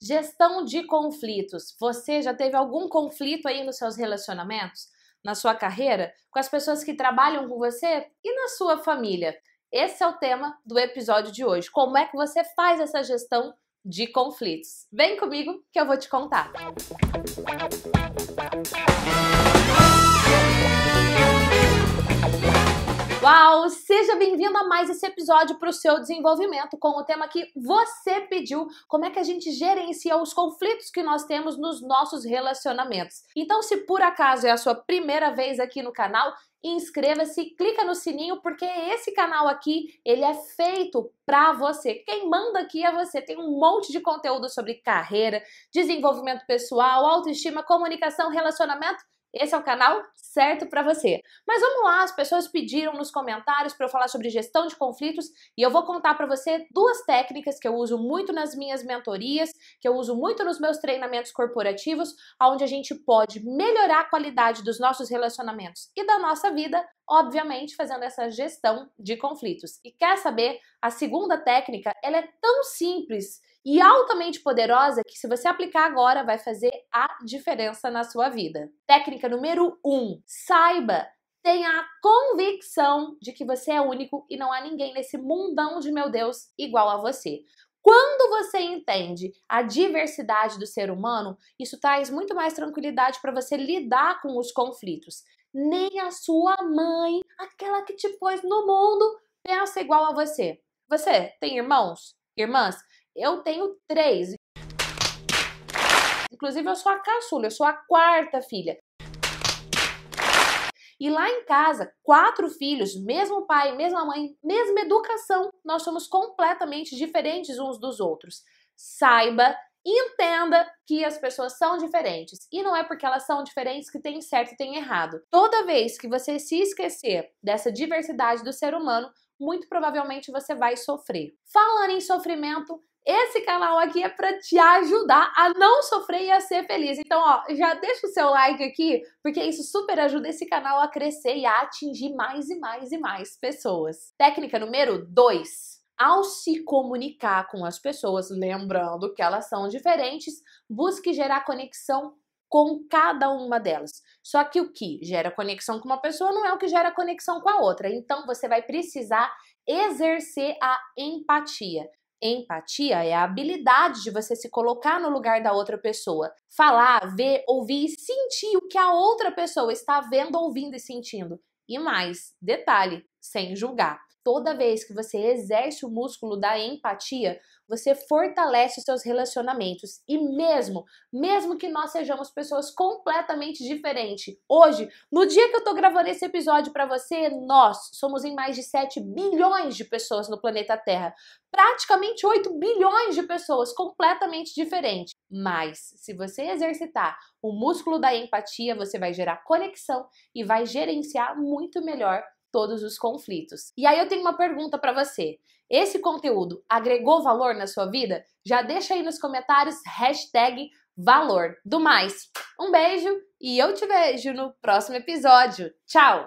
Gestão de conflitos. Você já teve algum conflito aí nos seus relacionamentos, na sua carreira, com as pessoas que trabalham com você e na sua família? Esse é o tema do episódio de hoje. Como é que você faz essa gestão de conflitos? Vem comigo que eu vou te contar. Música pessoal, seja bem-vindo a mais esse episódio para o seu desenvolvimento com o tema que você pediu, como é que a gente gerencia os conflitos que nós temos nos nossos relacionamentos. Então, se por acaso é a sua primeira vez aqui no canal, inscreva-se, clica no sininho porque esse canal aqui, ele é feito para você. Quem manda aqui é você. Tem um monte de conteúdo sobre carreira, desenvolvimento pessoal, autoestima, comunicação, relacionamento esse é o canal certo para você. Mas vamos lá, as pessoas pediram nos comentários para eu falar sobre gestão de conflitos e eu vou contar para você duas técnicas que eu uso muito nas minhas mentorias, que eu uso muito nos meus treinamentos corporativos, onde a gente pode melhorar a qualidade dos nossos relacionamentos e da nossa vida, obviamente fazendo essa gestão de conflitos. E quer saber? A segunda técnica, ela é tão simples e altamente poderosa que, se você aplicar agora, vai fazer a diferença na sua vida. Técnica número 1: um, saiba tenha a convicção de que você é único e não há ninguém nesse mundão de meu Deus igual a você. Quando você entende a diversidade do ser humano, isso traz muito mais tranquilidade para você lidar com os conflitos. Nem a sua mãe, aquela que te pôs no mundo, pensa igual a você. Você tem irmãos? Irmãs, eu tenho três. Inclusive, eu sou a caçula, eu sou a quarta filha. E lá em casa, quatro filhos, mesmo pai, mesma mãe, mesma educação, nós somos completamente diferentes uns dos outros. Saiba, entenda que as pessoas são diferentes. E não é porque elas são diferentes que tem certo e tem errado. Toda vez que você se esquecer dessa diversidade do ser humano, muito provavelmente você vai sofrer. Falando em sofrimento, esse canal aqui é para te ajudar a não sofrer e a ser feliz. Então, ó, já deixa o seu like aqui, porque isso super ajuda esse canal a crescer e a atingir mais e mais e mais pessoas. Técnica número 2 ao se comunicar com as pessoas, lembrando que elas são diferentes, busque gerar conexão com cada uma delas. Só que o que gera conexão com uma pessoa não é o que gera conexão com a outra. Então você vai precisar exercer a empatia. Empatia é a habilidade de você se colocar no lugar da outra pessoa, falar, ver, ouvir e sentir o que a outra pessoa está vendo, ouvindo e sentindo. E mais, detalhe, sem julgar. Toda vez que você exerce o músculo da empatia, você fortalece os seus relacionamentos. E mesmo, mesmo que nós sejamos pessoas completamente diferentes, hoje, no dia que eu tô gravando esse episódio para você, nós somos em mais de 7 bilhões de pessoas no planeta Terra. Praticamente 8 bilhões de pessoas completamente diferentes. Mas, se você exercitar o músculo da empatia, você vai gerar conexão e vai gerenciar muito melhor todos os conflitos. E aí eu tenho uma pergunta para você. Esse conteúdo agregou valor na sua vida? Já deixa aí nos comentários hashtag valor. Do mais, um beijo e eu te vejo no próximo episódio. Tchau!